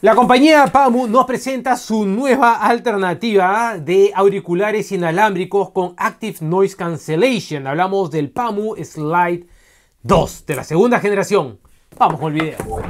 La compañía PAMU nos presenta su nueva alternativa de auriculares inalámbricos con Active Noise Cancellation. Hablamos del PAMU Slide 2 de la segunda generación. Vamos con el video.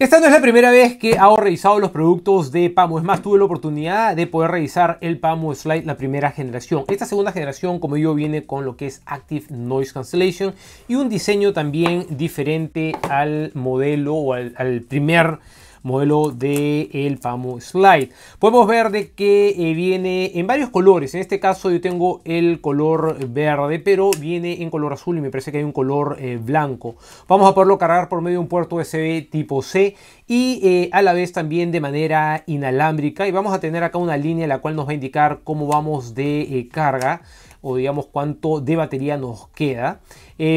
Esta no es la primera vez que hago revisado los productos de Pamo. Es más, tuve la oportunidad de poder revisar el Pamo Slide, la primera generación. Esta segunda generación, como yo, viene con lo que es Active Noise Cancellation y un diseño también diferente al modelo o al, al primer modelo de el famoso Slide. Podemos ver de que eh, viene en varios colores. En este caso yo tengo el color verde, pero viene en color azul y me parece que hay un color eh, blanco. Vamos a poderlo cargar por medio de un puerto USB tipo C y eh, a la vez también de manera inalámbrica. Y vamos a tener acá una línea la cual nos va a indicar cómo vamos de carga o digamos cuánto de batería nos queda.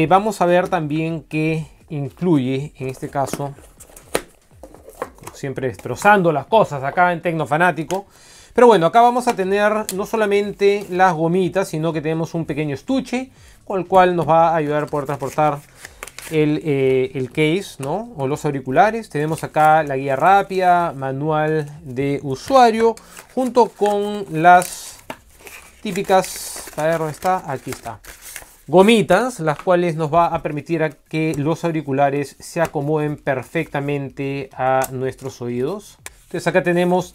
vamos a ver también que incluye en este caso siempre destrozando las cosas acá en Tecnofanático. Pero bueno, acá vamos a tener no solamente las gomitas, sino que tenemos un pequeño estuche con el cual nos va a ayudar a poder transportar el, eh, el case ¿no? o los auriculares. Tenemos acá la guía rápida, manual de usuario, junto con las típicas... A ver, ¿dónde está? Aquí está gomitas, las cuales nos va a permitir a que los auriculares se acomoden perfectamente a nuestros oídos. Entonces acá tenemos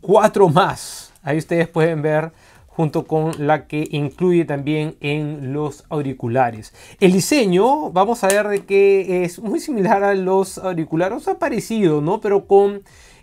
cuatro más. Ahí ustedes pueden ver junto con la que incluye también en los auriculares. El diseño, vamos a ver de que es muy similar a los auriculares, o sea, parecido, ¿no? Pero con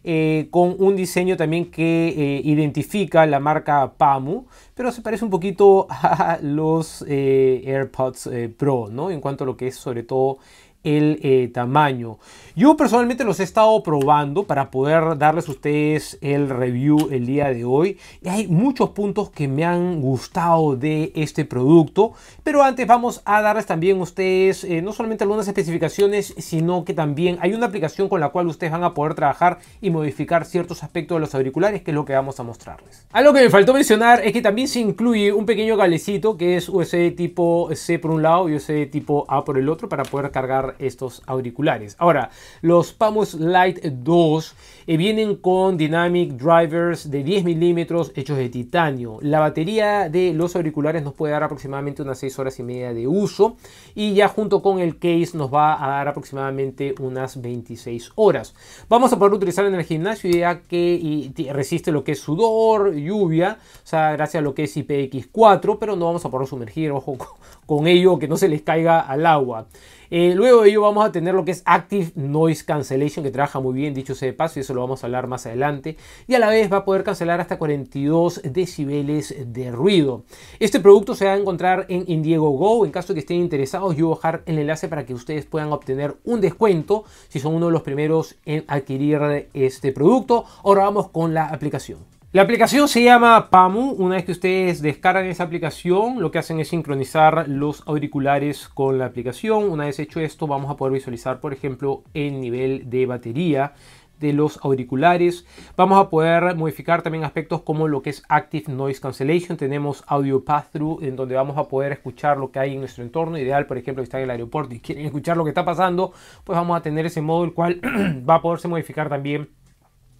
eh, con un diseño también que eh, identifica la marca PAMU, pero se parece un poquito a los eh, AirPods Pro, ¿no? En cuanto a lo que es sobre todo el eh, tamaño. Yo personalmente los he estado probando para poder darles a ustedes el review el día de hoy. Y hay muchos puntos que me han gustado de este producto. Pero antes vamos a darles también a ustedes eh, no solamente algunas especificaciones, sino que también hay una aplicación con la cual ustedes van a poder trabajar y modificar ciertos aspectos de los auriculares, que es lo que vamos a mostrarles. Algo que me faltó mencionar es que también se incluye un pequeño cablecito que es USB tipo C por un lado y USB tipo A por el otro para poder cargar estos auriculares. Ahora, los Pamos Lite 2 eh, vienen con Dynamic Drivers de 10 milímetros hechos de titanio. La batería de los auriculares nos puede dar aproximadamente unas 6 horas y media de uso y ya junto con el case nos va a dar aproximadamente unas 26 horas. Vamos a poder utilizar en el gimnasio ya que resiste lo que es sudor, lluvia, o sea, gracias a lo que es IPX4, pero no vamos a poder sumergir, ojo con ello, que no se les caiga al agua. Eh, luego de ello vamos a tener lo que es Active Noise Cancellation, que trabaja muy bien, dicho sea de paso, y eso lo vamos a hablar más adelante. Y a la vez va a poder cancelar hasta 42 decibeles de ruido. Este producto se va a encontrar en Indiego Go. En caso de que estén interesados, yo voy a dejar el enlace para que ustedes puedan obtener un descuento si son uno de los primeros en adquirir este producto. Ahora vamos con la aplicación. La aplicación se llama PAMU. Una vez que ustedes descargan esa aplicación, lo que hacen es sincronizar los auriculares con la aplicación. Una vez hecho esto, vamos a poder visualizar, por ejemplo, el nivel de batería de los auriculares. Vamos a poder modificar también aspectos como lo que es Active Noise Cancellation. Tenemos Audio Path through en donde vamos a poder escuchar lo que hay en nuestro entorno. Ideal, por ejemplo, si están en el aeropuerto y quieren escuchar lo que está pasando, pues vamos a tener ese modo el cual va a poderse modificar también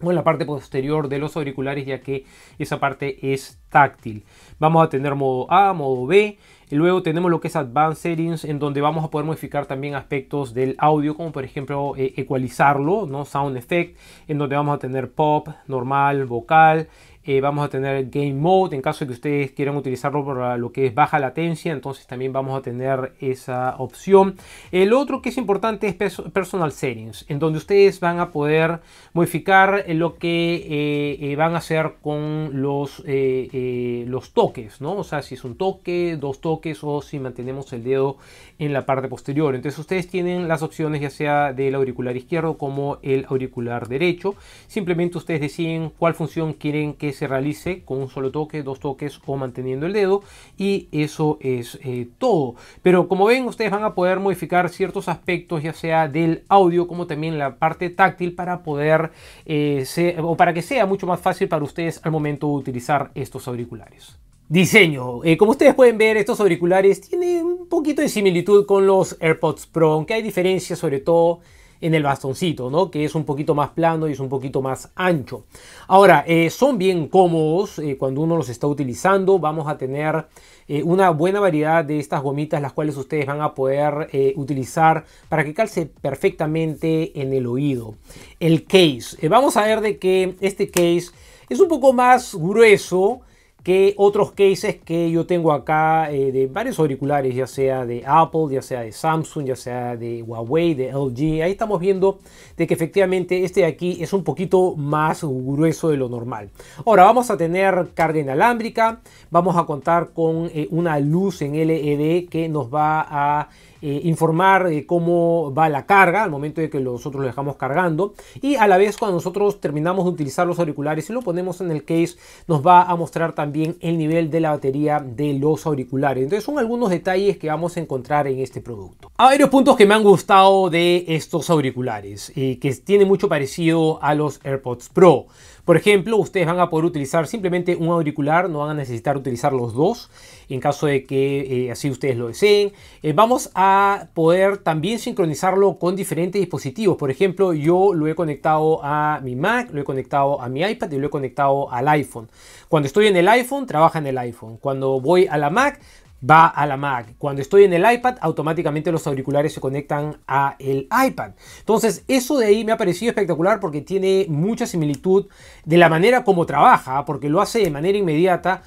o en la parte posterior de los auriculares ya que esa parte es táctil. Vamos a tener modo A, modo B, y luego tenemos lo que es Advanced Settings en donde vamos a poder modificar también aspectos del audio como por ejemplo eh, ecualizarlo, ¿no? Sound Effect, en donde vamos a tener pop, normal, vocal, eh, vamos a tener Game Mode en caso de que ustedes quieran utilizarlo para lo que es baja latencia, entonces también vamos a tener esa opción. El otro que es importante es Personal Settings, en donde ustedes van a poder modificar lo que eh, eh, van a hacer con los, los toques, ¿no? O sea, si es un toque, dos toques o si mantenemos el dedo en la parte posterior. Entonces ustedes tienen las opciones ya sea del auricular izquierdo como el auricular derecho. Simplemente ustedes deciden cuál función quieren que se realice con un solo toque, dos toques o manteniendo el dedo. Y eso es eh, todo. Pero como ven, ustedes van a poder modificar ciertos aspectos, ya sea del audio como también la parte táctil, para poder eh, ser, o para que sea mucho más fácil para ustedes al momento de utilizar estos auriculares. Diseño. Eh, como ustedes pueden ver, estos auriculares tienen un poquito de similitud con los AirPods Pro, aunque hay diferencias sobre todo en el bastoncito, ¿no? Que es un poquito más plano y es un poquito más ancho. Ahora, eh, son bien cómodos eh, cuando uno los está utilizando. Vamos a tener eh, una buena variedad de estas gomitas, las cuales ustedes van a poder utilizar para que calce perfectamente en el oído. El case. vamos a ver de que este case es un poco más grueso que otros cases que yo tengo acá eh, de varios auriculares, ya sea de Apple, ya sea de Samsung, ya sea de Huawei, de LG. Ahí estamos viendo de que efectivamente este de aquí es un poquito más grueso de lo normal. Ahora vamos a tener carga inalámbrica, vamos a contar con eh, una luz en LED que nos va a eh, informar eh, cómo va la carga al momento de que nosotros lo dejamos cargando y a la vez cuando nosotros terminamos de utilizar los auriculares y lo ponemos en el case nos va a mostrar también el nivel de la batería de los auriculares. Entonces son algunos detalles que vamos a encontrar en este producto. Hay varios puntos que me han gustado de estos auriculares eh, que tiene mucho parecido a los AirPods Pro. Por ejemplo, ustedes van a poder utilizar simplemente un auricular, no van a necesitar utilizar los dos en caso de que así ustedes lo deseen. vamos a poder también sincronizarlo con diferentes dispositivos. Por ejemplo, yo lo he conectado a mi Mac, lo he conectado a mi iPad y lo he conectado al iPhone. Cuando estoy en el iPhone, trabaja en el iPhone. Cuando voy a la Mac, va a la Mac. Cuando estoy en el iPad, automáticamente los auriculares se conectan a el iPad. Entonces, eso de ahí me ha parecido espectacular porque tiene mucha similitud de la manera como trabaja, porque lo hace de manera inmediata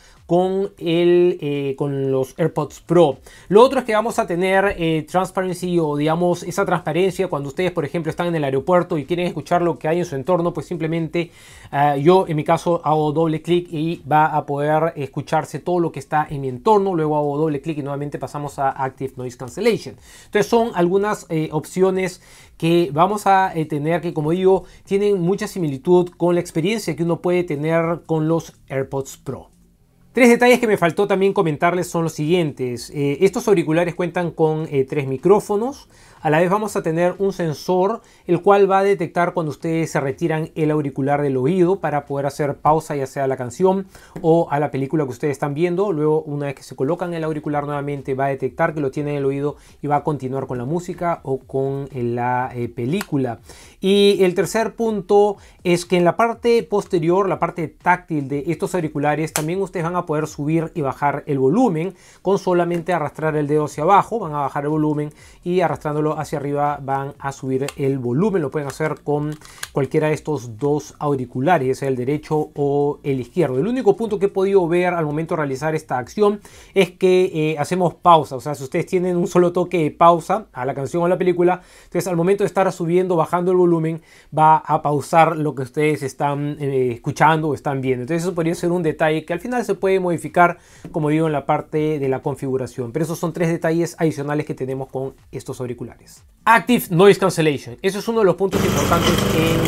eh, con, los AirPods Pro. Lo otro es que vamos a tener transparencia, eh, transparency o digamos esa transparencia cuando ustedes por ejemplo están en el aeropuerto y quieren escuchar lo que hay en su entorno, pues simplemente ah, yo en mi caso hago doble clic y va a poder escucharse todo lo que está en mi entorno, luego hago doble clic y nuevamente pasamos a Active Noise Cancellation. Entonces son algunas eh, opciones que vamos a tener que como digo tienen mucha similitud con la experiencia que uno puede tener con los AirPods Pro. Tres detalles que me faltó también comentarles son los siguientes. Eh, estos auriculares cuentan con eh, tres micrófonos, a la vez vamos a tener un sensor el cual va a detectar cuando ustedes se retiran el auricular del oído para poder hacer pausa ya sea a la canción o a la película que ustedes están viendo. Luego una vez que se colocan el auricular nuevamente va a detectar que lo tiene en el oído y va a continuar con la música o con eh, la eh, película. Y el tercer punto es que en la parte posterior, la parte táctil de estos auriculares, también ustedes van a poder subir y bajar el volumen con solamente arrastrar el dedo hacia abajo, van a bajar el volumen y arrastrándolo hacia arriba van a subir el volumen. Lo pueden hacer con cualquiera de estos dos auriculares, el derecho o el izquierdo. El único punto que he podido ver al momento de realizar esta acción es que eh, hacemos pausa. O sea, si ustedes tienen un solo toque de pausa a la canción o a la película, entonces al momento de estar subiendo, bajando el volumen, va a pausar lo que ustedes están eh, escuchando o están viendo. Entonces eso podría ser un detalle que al final se puede modificar, como digo, en la parte de la configuración. Pero esos son tres detalles adicionales que tenemos con estos auriculares. Active Noise Cancellation. Eso es uno de los puntos importantes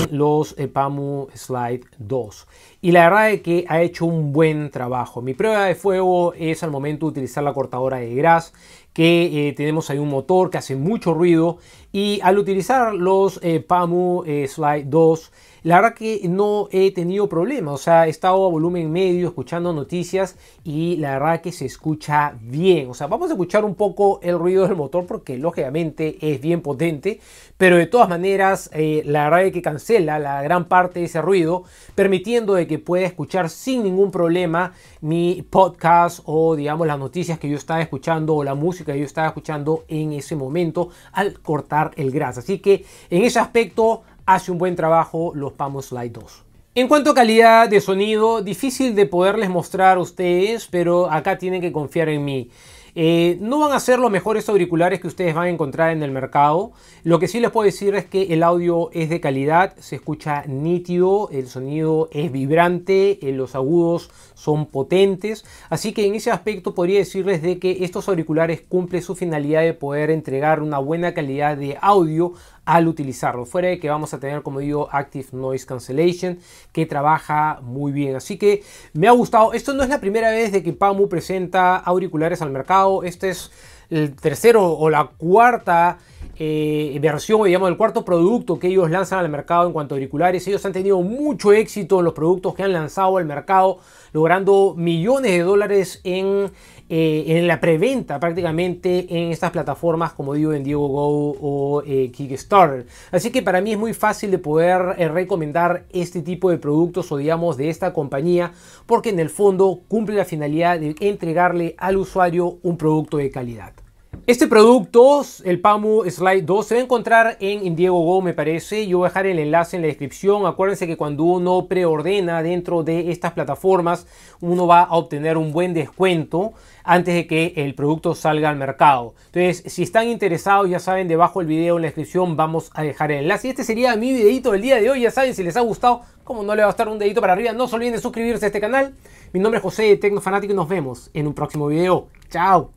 en los eh, PAMU Slide 2. Y la verdad es que ha hecho un buen trabajo. Mi prueba de fuego es al momento de utilizar la cortadora de gras que eh, tenemos ahí un motor que hace mucho ruido y al utilizar los eh, PAMU eh, Slide 2, la verdad que no he tenido problemas, o sea, he estado a volumen medio escuchando noticias y la verdad que se escucha bien, o sea, vamos a escuchar un poco el ruido del motor porque lógicamente es bien potente, pero de todas maneras eh, la verdad que cancela la gran parte de ese ruido, permitiendo de que pueda escuchar sin ningún problema mi podcast o digamos las noticias que yo estaba escuchando o la música que yo estaba escuchando en ese momento al cortar el GRASS Así que en ese aspecto hace un buen trabajo los Pamos Light 2. En cuanto a calidad de sonido, difícil de poderles mostrar a ustedes, pero acá tienen que confiar en mí. Eh, no van a ser los mejores auriculares que ustedes van a encontrar en el mercado. Lo que sí les puedo decir es que el audio es de calidad, se escucha nítido, el sonido es vibrante, eh, los agudos son potentes. Así que en ese aspecto podría decirles de que estos auriculares cumplen su finalidad de poder entregar una buena calidad de audio al utilizarlo. Fuera de que vamos a tener, como digo, Active Noise Cancellation, que trabaja muy bien. Así que me ha gustado. Esto no es la primera vez de que PAMU presenta auriculares al mercado. Este es el tercero o la cuarta eh, versión, digamos, del cuarto producto que ellos lanzan al mercado en cuanto a auriculares. Ellos han tenido mucho éxito en los productos que han lanzado al mercado, logrando millones de dólares en, eh, en la preventa prácticamente en estas plataformas, como digo, en Diego Go o eh, Kickstarter. Así que para mí es muy fácil de poder eh, recomendar este tipo de productos o, digamos, de esta compañía, porque en el fondo cumple la finalidad de entregarle al usuario un producto de calidad. Este producto, el PAMU Slide 2, se va a encontrar en Indiego Go, me parece. Yo voy a dejar el enlace en la descripción. Acuérdense que cuando uno preordena dentro de estas plataformas, uno va a obtener un buen descuento antes de que el producto salga al mercado. Entonces, si están interesados, ya saben, debajo del video en la descripción vamos a dejar el enlace. Y este sería mi videito del día de hoy. Ya saben, si les ha gustado, como no le va a estar un dedito para arriba, no se olviden de suscribirse a este canal. Mi nombre es José de Tecnofanático y nos vemos en un próximo video. Chao.